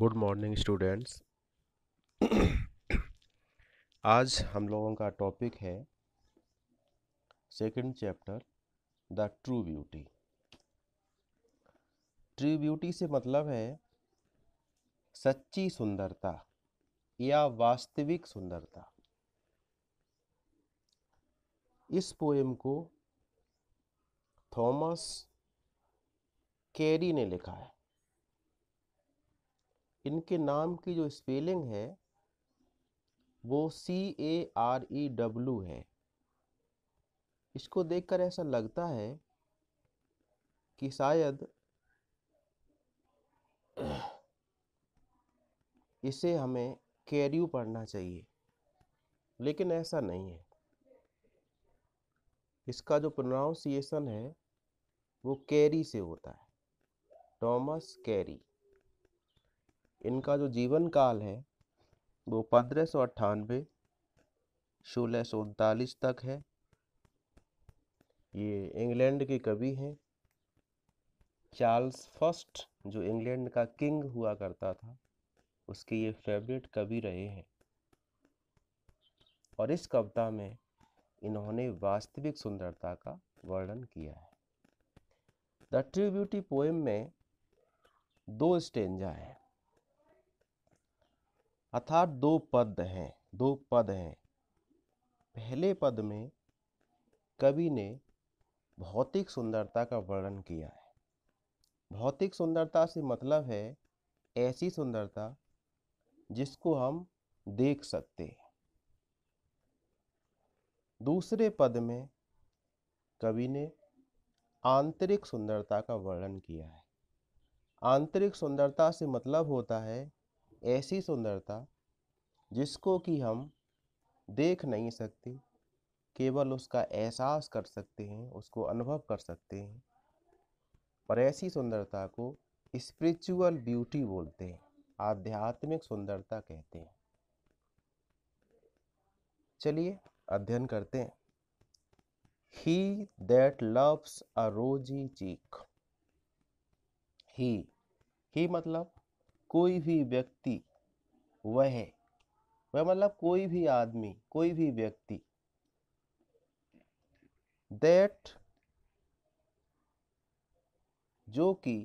Good morning students आज हम लोगों का टॉपिक है second chapter the true beauty true beauty से मतलब है सच्ची सुंदरता या वास्तविक सुंदरता इस पोएम को थॉमस कैरी ने लिखा है इनके नाम की जो स्पेलिंग है वो सी ए आर ई डब्ल्यू है इसको देखकर ऐसा लगता है कि शायद इसे हमें कैरियू पढ़ना चाहिए लेकिन ऐसा नहीं है इसका जो प्रोनाउंसिएशन है वो कैरी से होता है टॉमस कैरी इनका जो जीवन काल है वो पंद्रह सौ अट्ठानवे सोलह सौ उनतालीस तक है ये इंग्लैंड के कवि हैं चार्ल्स फर्स्ट जो इंग्लैंड का किंग हुआ करता था उसके ये फेवरेट कवि रहे हैं और इस कविता में इन्होंने वास्तविक सुंदरता का वर्णन किया है द ट्रू ब्यूटी पोएम में दो स्टेंजा हैं अर्थात दो पद हैं दो पद हैं पहले पद में कवि ने भौतिक सुंदरता का वर्णन किया है भौतिक सुंदरता से मतलब है ऐसी सुंदरता जिसको हम देख सकते हैं दूसरे पद में कवि ने आंतरिक सुंदरता का वर्णन किया है आंतरिक सुंदरता से मतलब होता है ऐसी सुंदरता जिसको कि हम देख नहीं सकते केवल उसका एहसास कर सकते हैं उसको अनुभव कर सकते हैं और ऐसी सुंदरता को स्पिरिचुअल ब्यूटी बोलते हैं आध्यात्मिक सुंदरता कहते हैं चलिए अध्ययन करते हैं ही दैट लव्स अ रोजी चीक ही ही मतलब कोई भी व्यक्ति वह वह मतलब कोई भी आदमी कोई भी व्यक्ति दैट जो कि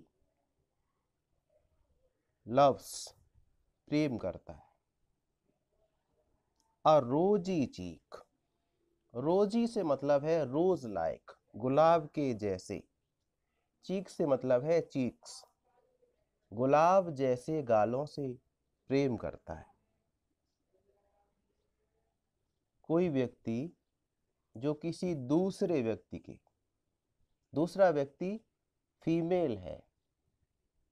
लव्स प्रेम करता है अ रोजी चीक रोजी से मतलब है रोज लाइक गुलाब के जैसे चीक से मतलब है चीक्स गुलाब जैसे गालों से प्रेम करता है कोई व्यक्ति जो किसी दूसरे व्यक्ति के दूसरा व्यक्ति फीमेल है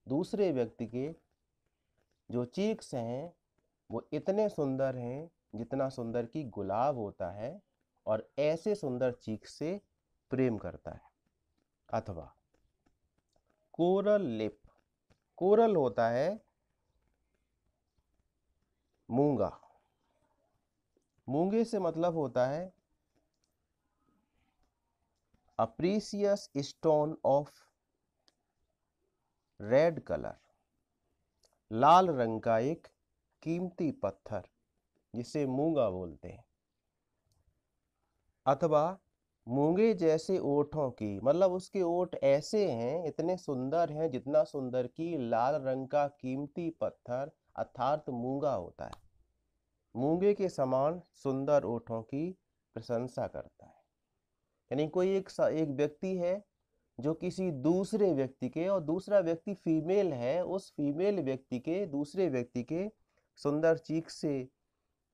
दूसरे व्यक्ति के जो चीक्स हैं वो इतने सुंदर हैं जितना सुंदर की गुलाब होता है और ऐसे सुंदर चीख से प्रेम करता है अथवा कोरल लिप कोरल होता है मूंगा मूंगे से मतलब होता है a precious stone of red colour लाल रंग का एक कीमती पत्थर जिसे मूंगा बोलते हैं अथवा मूंगे जैसे ओठों की मतलब उसके ओठ ऐसे हैं इतने सुंदर हैं जितना सुंदर की लाल रंग का कीमती पत्थर अर्थात मूंगा होता है मूंगे के समान सुंदर ओठों की प्रशंसा करता है यानी कोई एक एक व्यक्ति है जो किसी दूसरे व्यक्ति के और दूसरा व्यक्ति फीमेल है उस फीमेल व्यक्ति के दूसरे व्यक्ति के सुंदर चीख से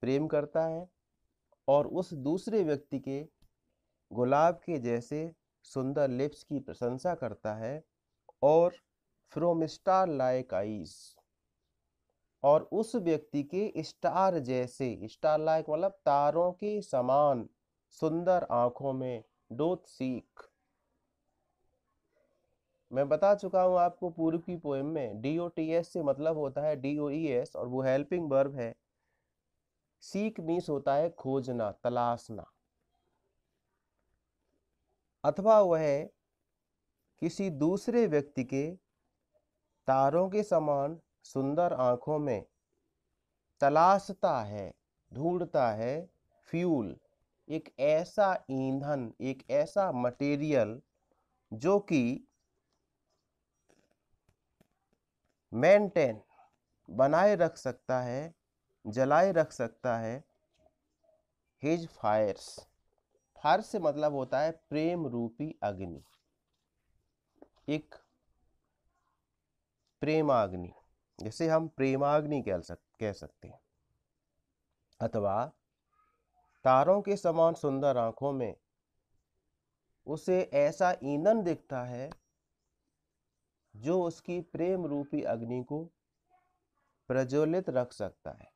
प्रेम करता है और उस दूसरे व्यक्ति के गुलाब के जैसे सुंदर लिप्स की प्रशंसा करता है और फ्रोम स्टार लाइक आईज और उस व्यक्ति के स्टार जैसे स्टार लाइक मतलब तारों के समान सुंदर आंखों में डोत सीख मैं बता चुका हूँ आपको पूर्व की पोएम में डी ओ टी एस से मतलब होता है डी ओ ई एस और वो हेल्पिंग वर्ब है सीख मीस होता है खोजना तलाशना अथवा वह किसी दूसरे व्यक्ति के तारों के समान सुंदर आँखों में तलाशता है ढूंढता है फ्यूल एक ऐसा ईंधन एक ऐसा मटेरियल जो कि मेंटेन बनाए रख सकता है जलाए रख सकता है हिज फायर्स फार से मतलब होता है प्रेम रूपी अग्नि एक प्रेमाग्नि जैसे हम प्रेमाग्नि कह सक कह सकते हैं अथवा तारों के समान सुंदर आंखों में उसे ऐसा ईंधन दिखता है जो उसकी प्रेम रूपी अग्नि को प्रज्वलित रख सकता है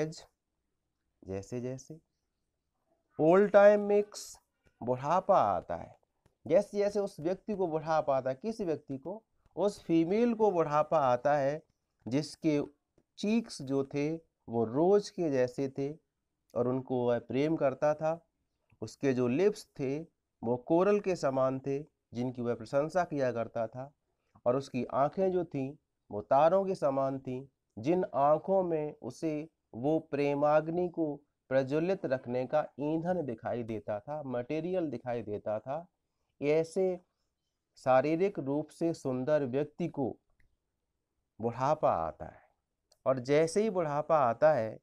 एज जैसे जैसे ओल्ड टाइम मिक्स बुढ़ापा आता है जैसे जैसे उस व्यक्ति को बुढ़ापा आता है किस व्यक्ति को उस फीमेल को बुढ़ापा आता है जिसके चीक्स जो थे वो रोज के जैसे थे और उनको वह प्रेम करता था उसके जो लिप्स थे वो कोरल के समान थे जिनकी वह प्रशंसा किया करता था और उसकी आंखें जो थीं वो तारों के समान थीं जिन आंखों में उसे वो प्रेमाग्नि को प्रज्वलित रखने का ईंधन दिखाई देता था मटेरियल दिखाई देता था ऐसे शारीरिक रूप से सुंदर व्यक्ति को बुढ़ापा आता है और जैसे ही बुढ़ापा आता है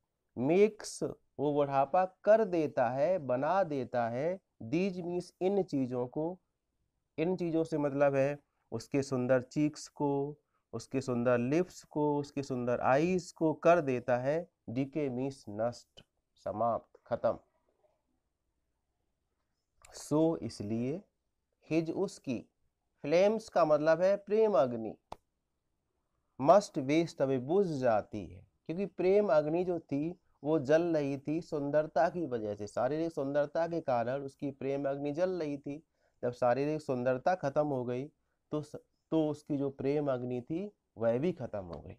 मेक्स वो बुढ़ापा कर देता है बना देता है दीज मीन्स इन चीज़ों को इन चीज़ों से मतलब है उसके सुंदर चीक्स को उसके सुंदर लिप्स को उसके सुंदर आईज को कर देता है डीके मीन्स नष्ट समाप्त खत्म सो so, इसलिए हिज उसकी फ्लेम्स का मतलब है प्रेम अग्नि मस्ट वेस्ट अभी बुझ जाती है क्योंकि प्रेम अग्नि जो थी वो जल रही थी सुंदरता की वजह से शारीरिक सुंदरता के कारण उसकी प्रेम अग्नि जल रही थी जब शारीरिक सुंदरता खत्म हो गई तो तो उसकी जो प्रेम अग्नि थी वह भी खत्म हो गई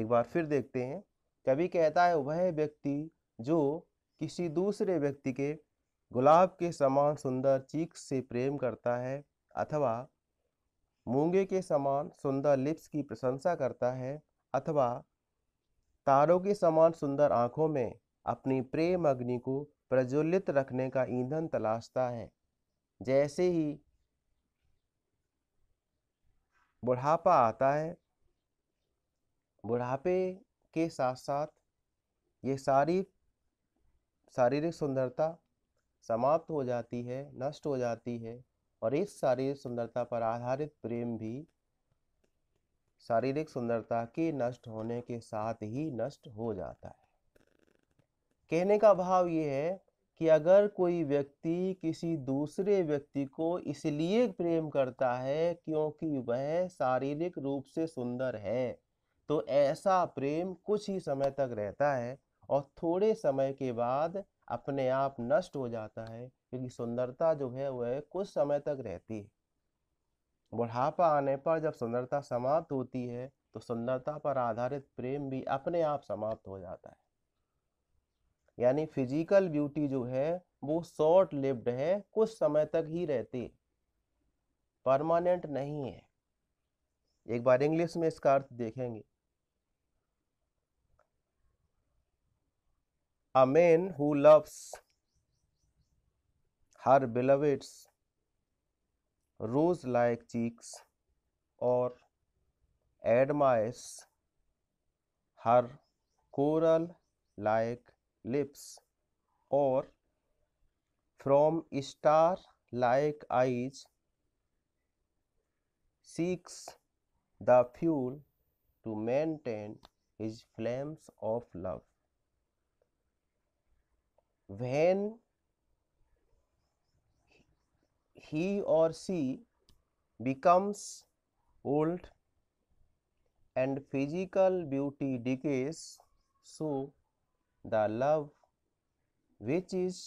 एक बार फिर देखते हैं कभी कहता है वह व्यक्ति जो किसी दूसरे व्यक्ति के गुलाब के समान सुंदर चीख से प्रेम करता है अथवा मूंगे के समान सुंदर लिप्स की प्रशंसा करता है अथवा तारों के समान सुंदर आँखों में अपनी प्रेम अग्नि को प्रज्वलित रखने का ईंधन तलाशता है जैसे ही बुढ़ापा आता है बुढ़ापे के साथ साथ ये सारी शारीरिक सुंदरता समाप्त हो जाती है नष्ट हो जाती है और इस शारीरिक सुंदरता पर आधारित प्रेम भी शारीरिक सुंदरता के नष्ट होने के साथ ही नष्ट हो जाता है कहने का भाव ये है कि अगर कोई व्यक्ति किसी दूसरे व्यक्ति को इसलिए प्रेम करता है क्योंकि वह शारीरिक रूप से सुंदर है तो ऐसा प्रेम कुछ ही समय तक रहता है और थोड़े समय के बाद अपने आप नष्ट हो जाता है क्योंकि सुंदरता जो है वह कुछ समय तक रहती है बुढ़ापा आने पर जब सुंदरता समाप्त होती है तो सुंदरता पर आधारित प्रेम भी अपने आप समाप्त हो जाता है यानी फिजिकल ब्यूटी जो है वो शॉर्ट लिव्ड है कुछ समय तक ही रहती परमानेंट नहीं है एक बार इंग्लिश में इसका अर्थ देखेंगे A man who loves her beloved's rose like cheeks or admires her coral like lips or from star like eyes seeks the fuel to maintain his flames of love. when he or she becomes old and physical beauty decays so the love which is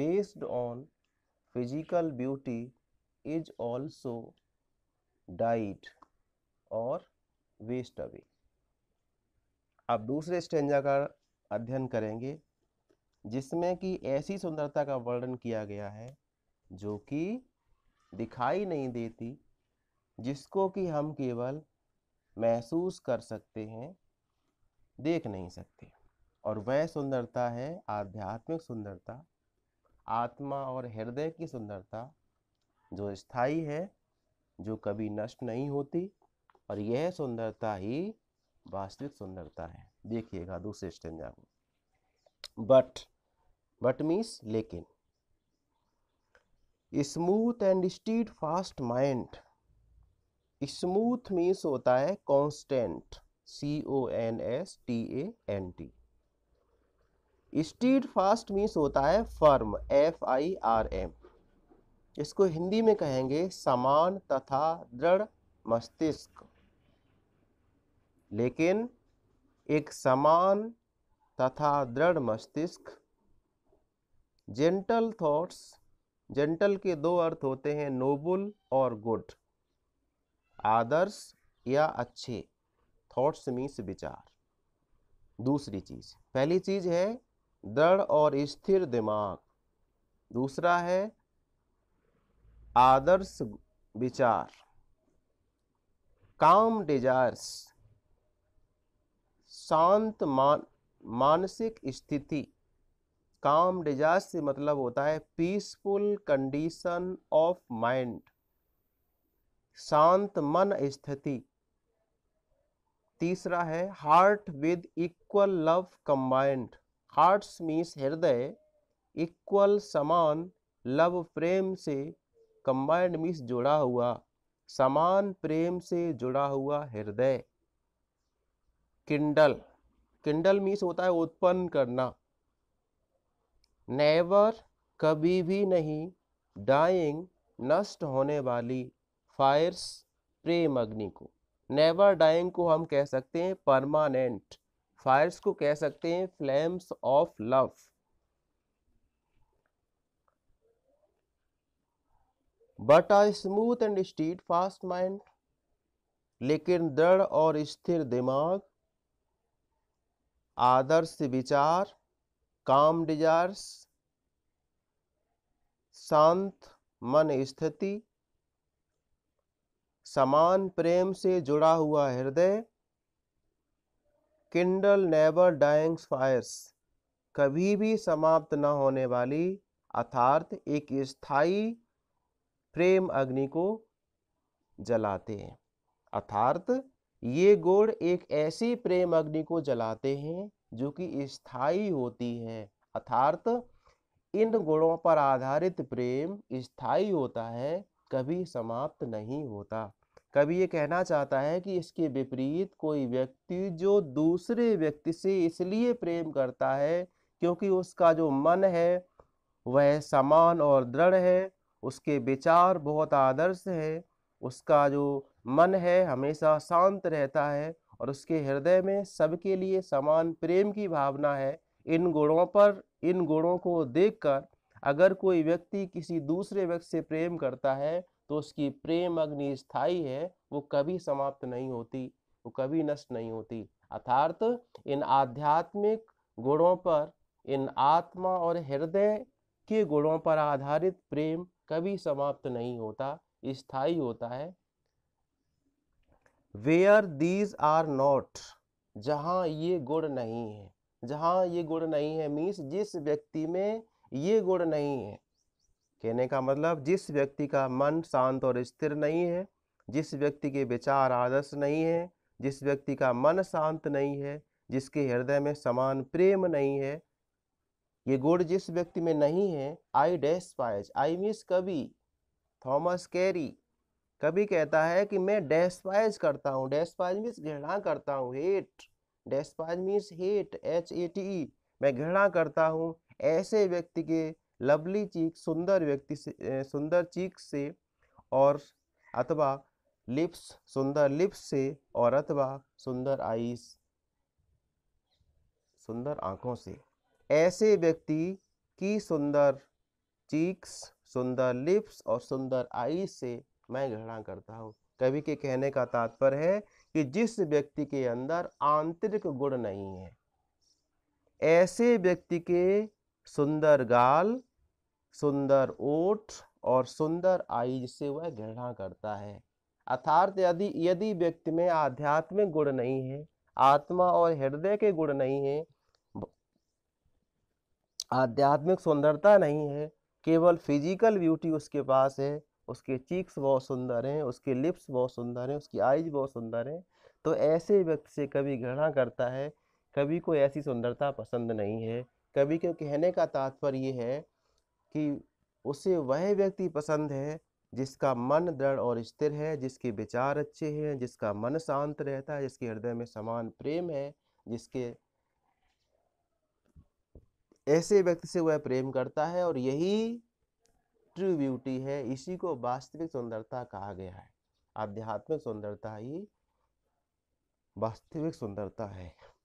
based on physical beauty is also died or waste away अब दूसरे stanza का अध्ययन करेंगे जिसमें कि ऐसी सुंदरता का वर्णन किया गया है जो कि दिखाई नहीं देती जिसको कि हम केवल महसूस कर सकते हैं देख नहीं सकते और वह सुंदरता है आध्यात्मिक सुंदरता आत्मा और हृदय की सुंदरता जो स्थाई है जो कभी नष्ट नहीं होती और यह सुंदरता ही वास्तविक सुंदरता है देखिएगा दूसरे स्टेंजा को बट बट मीन्स लेकिन smooth and steadfast mind smooth means होता है constant C O N S T A N T steadfast means होता है firm F I R M इसको हिंदी में कहेंगे समान तथा दृढ़ मस्तिष्क लेकिन एक समान तथा दृढ़ मस्तिष्क जेंटल थॉट्स जेंटल के दो अर्थ होते हैं नोबल और गुड आदर्श या अच्छे थॉट्स मीन्स विचार दूसरी चीज पहली चीज है दृढ़ और स्थिर दिमाग दूसरा है आदर्श विचार काम डिजायर्स शांत मान मानसिक स्थिति काम डिजाज से मतलब होता है पीसफुल कंडीशन ऑफ माइंड शांत मन स्थिति तीसरा है heart with equal love combined hearts means हृदय इक्वल समान लव प्रेम से कंबाइंड मीन्स जुड़ा हुआ समान प्रेम से जुड़ा हुआ हृदय किंडल किंडल मीन्स होता है उत्पन्न करना नेवर कभी भी नहीं डाइंग नष्ट होने वाली फायर्स प्रेम अग्नि को नेवर डाइंग को हम कह सकते हैं परमानेंट फायर्स को कह सकते हैं flames of love but a smooth and steadfast mind लेकिन दृढ़ और स्थिर दिमाग आदर्श विचार काम डिजायर्स शांत मन स्थिति समान प्रेम से जुड़ा हुआ हृदय किंडल नेवर डाइंग फायर्स कभी भी समाप्त न होने वाली अर्थार्थ एक स्थायी प्रेम अग्नि को जलाते हैं अर्थार्थ ये गोड़ एक ऐसी प्रेम अग्नि को जलाते हैं जो कि स्थाई होती है अर्थात इन गुणों पर आधारित प्रेम स्थाई होता है कभी समाप्त नहीं होता कभी ये कहना चाहता है कि इसके विपरीत कोई व्यक्ति जो दूसरे व्यक्ति से इसलिए प्रेम करता है क्योंकि उसका जो मन है वह समान और दृढ़ है उसके विचार बहुत आदर्श है उसका जो मन है हमेशा शांत रहता है और उसके हृदय में सबके लिए समान प्रेम की भावना है इन गुणों पर इन गुणों को देखकर अगर कोई व्यक्ति किसी दूसरे व्यक्ति से प्रेम करता है तो उसकी प्रेम अग्नि स्थायी है वो कभी समाप्त नहीं होती वो कभी नष्ट नहीं होती अर्थात इन आध्यात्मिक गुणों पर इन आत्मा और हृदय के गुणों पर आधारित प्रेम कभी समाप्त नहीं होता स्थायी होता है वेयर दीज आर नॉट जहाँ ये गुण नहीं है जहाँ ये गुण नहीं है मीन्स जिस व्यक्ति में ये गुण नहीं है कहने का मतलब जिस व्यक्ति का मन शांत और स्थिर नहीं है जिस व्यक्ति के विचार आदर्श नहीं है जिस व्यक्ति का मन शांत नहीं है जिसके हृदय में समान प्रेम नहीं है ये गुण जिस व्यक्ति में नहीं है आई डैश पाइज आई मीस कवि थॉमस कैरी कभी कहता है कि मैं डेस्पाइज करता हूँ डेस्पाइज मीन्स घृणा करता हूँ hate despise means hate H A T E मैं घृणा करता हूँ ऐसे व्यक्ति के लवली चीक सुंदर व्यक्ति से सुंदर चीक से और अथवा लिप्स सुंदर लिप्स से और अथवा सुंदर आईज सुंदर आँखों से ऐसे व्यक्ति की सुंदर चीक्स सुंदर लिप्स और सुंदर आईज से मैं घृणा करता हूँ कवि के कहने का तात्पर्य है कि जिस व्यक्ति के अंदर आंतरिक गुण नहीं है ऐसे व्यक्ति के सुंदर गाल सुंदर ओठ और सुंदर आईज से वह घृणा करता है अर्थात यदि यदि व्यक्ति में आध्यात्मिक गुण नहीं है आत्मा और हृदय के गुण नहीं है आध्यात्मिक सुंदरता नहीं है केवल फिजिकल ब्यूटी उसके पास है उसके चीक्स बहुत सुंदर हैं उसके लिप्स बहुत सुंदर हैं उसकी आइज बहुत सुंदर हैं तो ऐसे व्यक्ति से कभी घृणा करता है कभी को ऐसी सुंदरता पसंद नहीं है कभी के कहने का तात्पर्य ये है कि उसे वह व्यक्ति पसंद है जिसका मन दृढ़ और स्थिर है जिसके विचार अच्छे हैं जिसका मन शांत रहता है जिसके हृदय में समान प्रेम है जिसके ऐसे व्यक्ति से वह प्रेम करता है और यही ट्रू ब्यूटी है इसी को वास्तविक सुंदरता कहा गया है आध्यात्मिक सुंदरता ही वास्तविक सुंदरता है